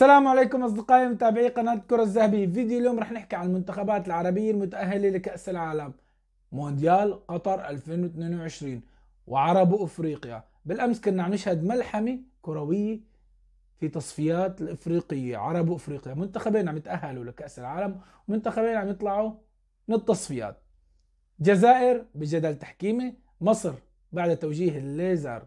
السلام عليكم اصدقائي متابعي قناه الكره الذهبيه فيديو اليوم رح نحكي عن المنتخبات العربيه المتاهله لكاس العالم مونديال قطر 2022 وعرب افريقيا بالامس كنا عم نشهد ملحمه كرويه في تصفيات الافريقيه عرب وافريقيا منتخبين عم يتاهلوا لكاس العالم ومنتخبين عم يطلعوا من التصفيات جزائر بجدل تحكيمي مصر بعد توجيه الليزر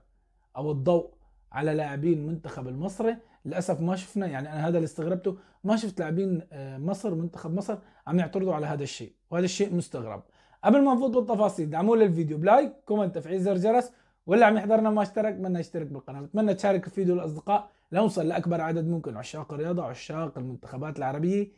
او الضوء على لاعبين المنتخب المصري للاسف ما شفنا يعني انا هذا اللي استغربته ما شفت لاعبين آه، مصر منتخب مصر عم يعترضوا على هذا الشيء وهذا الشيء مستغرب قبل ما نفوت بالتفاصيل دعموا للفيديو بلايك كومنت تفعيل زر جرس واللي عم يحضرنا ما اشترك بدنا يشترك بالقناه بتمنى تشارك الفيديو للاصدقاء لنوصل لاكبر عدد ممكن عشاق الرياضه عشاق المنتخبات العربيه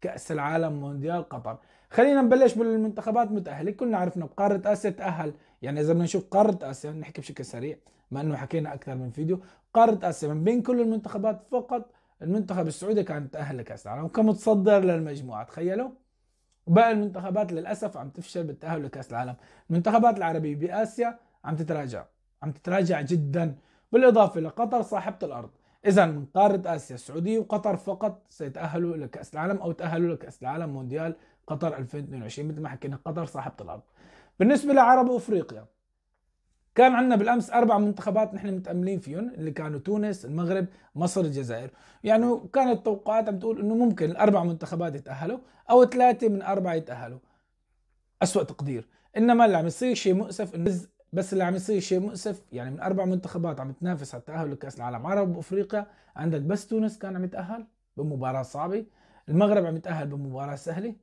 كاس العالم مونديال قطر خلينا نبلش بالمنتخبات متاهله كلنا عرفنا بقاره اسيا تاهل يعني اذا بدنا نشوف قاره اسيا نحكي بشكل سريع ما انه حكينا اكثر من فيديو قاره اسيا من بين كل المنتخبات فقط المنتخب السعودي كان تاهل لكاس العالم وكمتصدر للمجموعه تخيلوا وباقي المنتخبات للاسف عم تفشل بالتاهل لكاس العالم المنتخبات العربيه باسيا عم تتراجع عم تتراجع جدا بالاضافه لقطر صاحبه الارض اذا من قاره اسيا السعوديه وقطر فقط سيتاهلوا لكاس العالم او تاهلوا لكاس العالم مونديال قطر 2022 مثل ما حكينا قطر صاحبه الارض بالنسبه لعرب افريقيا كان عندنا بالامس اربع منتخبات نحن متاملين فيهم اللي كانوا تونس، المغرب، مصر، الجزائر، يعني كانت التوقعات عم تقول انه ممكن الاربع منتخبات يتاهلوا او ثلاثه من اربعه يتاهلوا. أسوأ تقدير، انما اللي عم يصير شيء مؤسف انه بس اللي عم يصير شيء مؤسف يعني من اربع منتخبات عم تنافس على التاهل لكاس العالم عرب وافريقيا، عندك بس تونس كان عم يتاهل بمباراه صعبه، المغرب عم يتاهل بمباراه سهله،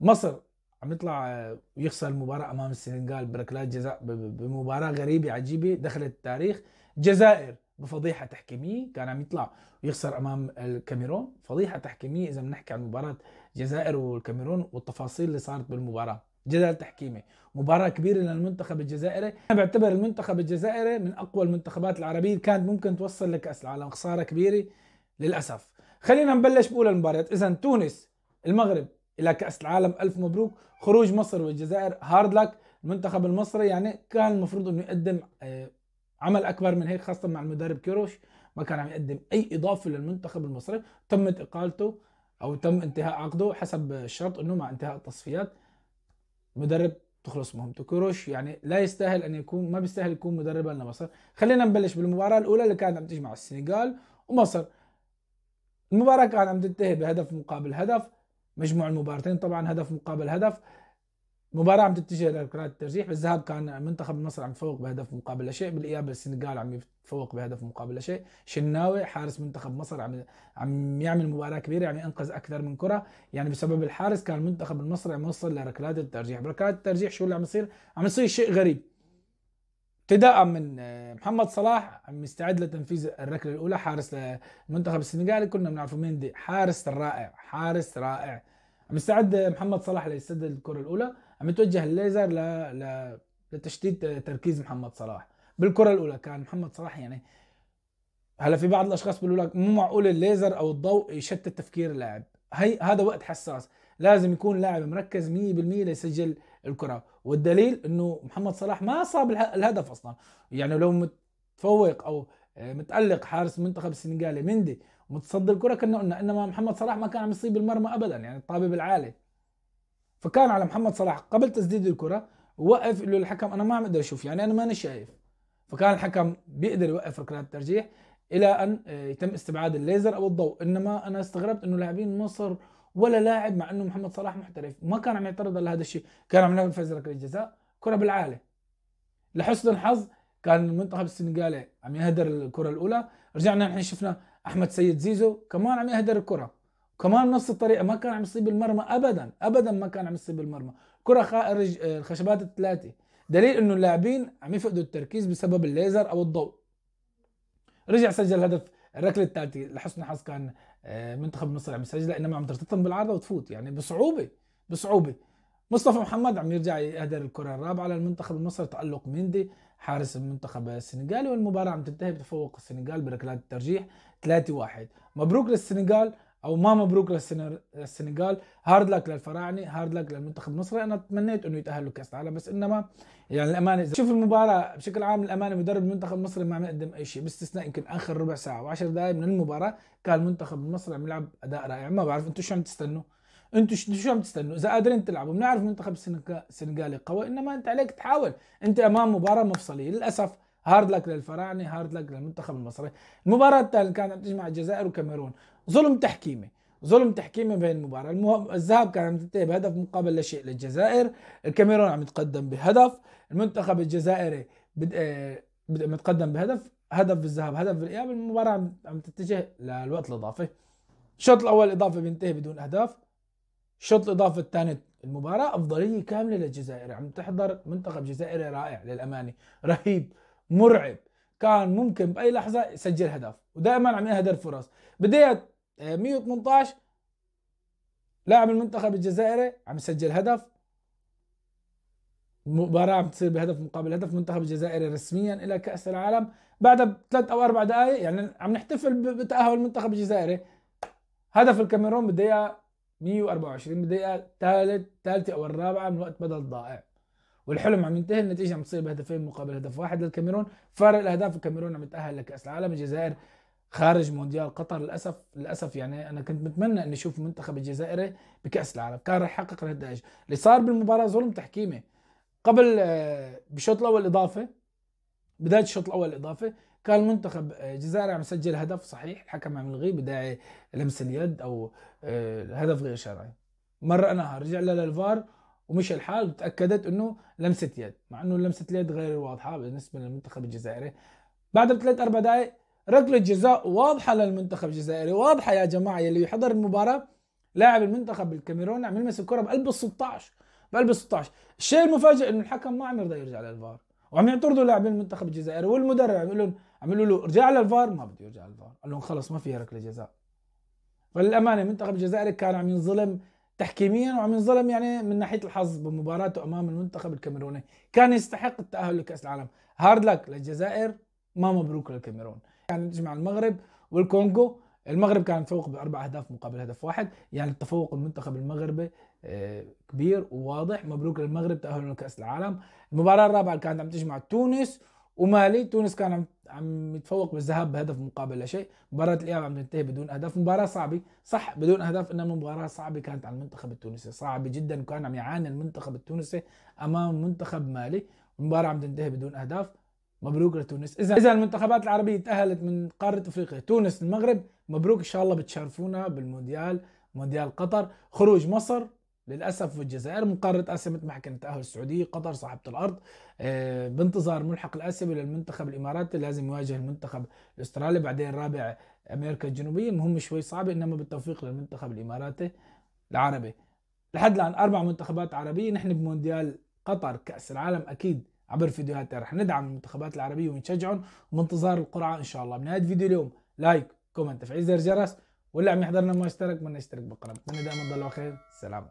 مصر عم يطلع ويخسر آه، المباراه امام السنغال بركلات جزاء بمباراه غريبه عجيبه دخلت التاريخ جزائر بفضيحه تحكيميه كان عم يطلع ويخسر امام الكاميرون فضيحه تحكيميه اذا بنحكي عن مباراه الجزائر والكاميرون والتفاصيل اللي صارت بالمباراه جدل تحكيمي مباراة كبيرة للمنتخب الجزائري أنا بعتبر المنتخب الجزائري من أقوى المنتخبات العربية كانت ممكن توصل لكأس العالم خسارة كبيرة للأسف خلينا نبلش بأولى المباريات إذا تونس المغرب الى كاس العالم الف مبروك خروج مصر والجزائر هارد لك المنتخب المصري يعني كان المفروض انه يقدم آه، عمل اكبر من هيك خاصه مع المدرب كيروش ما كان عم يقدم اي اضافه للمنتخب المصري تمت اقالته او تم انتهاء عقده حسب الشرط انه مع انتهاء التصفيات مدرب تخلص مهمته كيروش يعني لا يستاهل ان يكون ما بيستاهل يكون مدربا لمصر خلينا نبلش بالمباراه الاولى اللي كانت عم تجمع السنغال ومصر المباراه كانت عم تنتهي بهدف مقابل هدف مجموع المباراتين طبعا هدف مقابل هدف مباراة عم تتجه لكرات الترجيح بالذهاب كان منتخب مصر عم يتفوق بهدف مقابل لا شيء بالاياب السنغال عم يتفوق بهدف مقابل لا شيء شناوي حارس منتخب مصر عم عم يعمل مباراة كبيرة عم يعني ينقذ اكثر من كرة يعني بسبب الحارس كان المنتخب المصري عم يوصل لركلات الترجيح بركلات الترجيح شو اللي عم يصير عم يصير شيء غريب ابتداء من آه، محمد صلاح مستعد لتنفيذ الركله الاولى حارس المنتخب السنغالي كنا بنعرفه مندي حارس رائع حارس رائع مستعد محمد صلاح ليسدد الكره الاولى عم يتوجه الليزر ل... ل... لتشتيت آه، تركيز محمد صلاح بالكره الاولى كان محمد صلاح يعني هلا في بعض الاشخاص بيقولوا لك مو معقول الليزر او الضوء يشتت تفكير اللاعب هي هذا وقت حساس لازم يكون لاعب مركز 100% ليسجل الكره والدليل انه محمد صلاح ما صاب الهدف اصلا يعني لو متفوق او آه، متالق حارس المنتخب السنغالي مندي متصدي الكره كنا قلنا انما محمد صلاح ما كان عم يصيب المرمى ابدا يعني الطابب العالي فكان على محمد صلاح قبل تسديد الكره وقف له الحكم انا ما عم اقدر اشوف يعني انا ماني شايف فكان الحكم بيقدر يوقف ركلات الترجيح الى ان آه، يتم استبعاد الليزر او الضوء انما انا استغربت انه لاعبين مصر ولا لاعب مع انه محمد صلاح محترف ما كان عم يعترض على هذا الشيء كان عم ينفذ ركله الجزاء كره بالعالي لحسن الحظ كان المنتخب السنغالي عم يهدر الكره الاولى رجعنا نحن شفنا احمد سيد زيزو كمان عم يهدر الكره كمان نفس الطريقه ما كان عم يصيب المرمى ابدا ابدا ما كان عم يصيب المرمى كره خارج آه، الخشبات الثلاثه دليل انه اللاعبين عم يفقدوا التركيز بسبب الليزر او الضوء رجع سجل هدف الركله الثالثه لحسن الحظ كان آه، منتخب مصر عم يسجل انما عم ترتطم بالعارضه وتفوت يعني بصعوبه بصعوبه مصطفى محمد عم يرجع يهدر الكره الرابعه للمنتخب المصري تالق مندي حارس المنتخب السنغالي والمباراه عم تنتهي بتفوق السنغال بركلات الترجيح 3-1 مبروك للسنغال او ما مبروك للسنغال هارد لك للفراعنه هارد لك للمنتخب المصري انا تمنيت انه يتاهلوا كاس العالم بس انما يعني الامانه شوف المباراه بشكل عام الامانه مدرب المنتخب المصري ما عم يقدم اي شيء باستثناء يمكن اخر ربع ساعه و10 دقائق من المباراه كان المنتخب المصري عم يلعب اداء رائع ما بعرف انتم شو عم تستنوا انتوا شو عم تستنوا اذا قادرين تلعبوا بنعرف منتخب السنغالي قوي انما انت عليك تحاول انت امام مباراه مفصليه للاسف هارد لك للفراعنه هارد لك للمنتخب المصري المباراه الثانيه كانت تجمع الجزائر والكاميرون ظلم تحكيمي ظلم تحكيمي بين المباراة المه... الذهاب كان عم تنتهي بهدف مقابل لا شيء للجزائر الكاميرون عم يتقدم بهدف المنتخب الجزائري بد... آه، بد... متقدم بهدف هدف بالذهاب هدف بالإياب المباراة عم, عم تتجه للوقت الإضافي الشوط الأول الإضافي بينتهي بدون أهداف الشوط الإضافي الثاني المباراة أفضلية كاملة للجزائر عم تحضر منتخب جزائري رائع للأمانة رهيب مرعب كان ممكن باي لحظه يسجل هدف ودائما عم يهدر فرص بدايه 118 آه، لاعب المنتخب الجزائري عم يسجل هدف مباراة عم تصير بهدف مقابل هدف منتخب الجزائري رسميا الى كاس العالم بعدها بثلاث او اربع دقائق يعني عم نحتفل بتاهل المنتخب الجزائري هدف الكاميرون بدايه 124 ثالث ثالثه او الرابعه من وقت بدل ضائع والحلم عم ينتهي النتيجه عم تصير بهدفين مقابل هدف واحد للكاميرون فارق الاهداف الكاميرون عم يتاهل لكاس العالم الجزائر خارج مونديال قطر للاسف للاسف يعني انا كنت متمنى اني اشوف المنتخب الجزائري بكاس العالم كان رح يحقق الهداج اللي صار بالمباراه ظلم تحكيمي قبل آه، بالشوط الاول اضافه بدايه الشوط الاول اضافه كان المنتخب الجزائري آه، عم يسجل هدف صحيح الحكم عم يلغيه بداعي لمس اليد او آه، هدف غير شرعي مرقناها رجع للفار ومش الحال وتاكدت انه لمسه يد مع انه لمسه اليد غير واضحه بالنسبه للمنتخب الجزائري بعد ثلاث اربع دقائق ركله جزاء واضحه للمنتخب الجزائري واضحه يا جماعه يلي يحضر المباراه لاعب المنتخب الكاميروني عم يلمس الكره بقلب ال 16 بقلب ال 16 الشيء المفاجئ انه الحكم ما عم يرضى يرجع للفار وعم يعترضوا لاعبين المنتخب الجزائري والمدرب عم يقول لهم عم يقولوا له ارجع للفار ما بده يرجع للفار قال لهم خلص ما فيها ركله جزاء فللامانه المنتخب الجزائري كان عم ينظلم تحكيميا وعم ينظلم يعني من ناحيه الحظ بمباراته امام المنتخب الكاميروني كان يستحق التاهل لكاس العالم هارد لك للجزائر ما مبروك للكاميرون يعني نجمع المغرب والكونغو المغرب كان تفوق باربع اهداف مقابل هدف واحد يعني التفوق المنتخب المغربي آه، كبير وواضح مبروك للمغرب تاهل لكاس العالم المباراه الرابعه كانت عم تجمع تونس ومالي تونس كان عم عم يتفوق بالذهاب بهدف مقابل لا شيء مباراه الاياب عم تنتهي بدون اهداف مباراه صعبه صح بدون اهداف انما مباراه صعبه كانت على المنتخب التونسي صعبه جدا وكان عم يعاني المنتخب التونسي امام منتخب مالي المباراه عم تنتهي بدون اهداف مبروك لتونس اذا اذا المنتخبات العربيه تاهلت من قاره افريقيا تونس المغرب مبروك ان شاء الله بتشارفونا بالمونديال مونديال قطر خروج مصر للاسف الجزائر من قاره محكمه التاهل السعوديه قطر صاحبه الارض آه، بانتظار ملحق الاسيوي للمنتخب الاماراتي لازم يواجه المنتخب الاسترالي بعدين رابع امريكا الجنوبيه المهم شوي صعبه انما بالتوفيق للمنتخب الاماراتي العربي لحد الان اربع منتخبات عربيه نحن بمونديال قطر كاس العالم اكيد عبر فيديوهاتنا رح ندعم المنتخبات العربيه ونشجعهم ومنتظار القرعه ان شاء الله بنهايه فيديو اليوم لايك كومنت تفعيل زر جرس واللي عم يحضرنا ما اشترك من اشترك بالقناه بتمنى دائما تضلوا خير سلام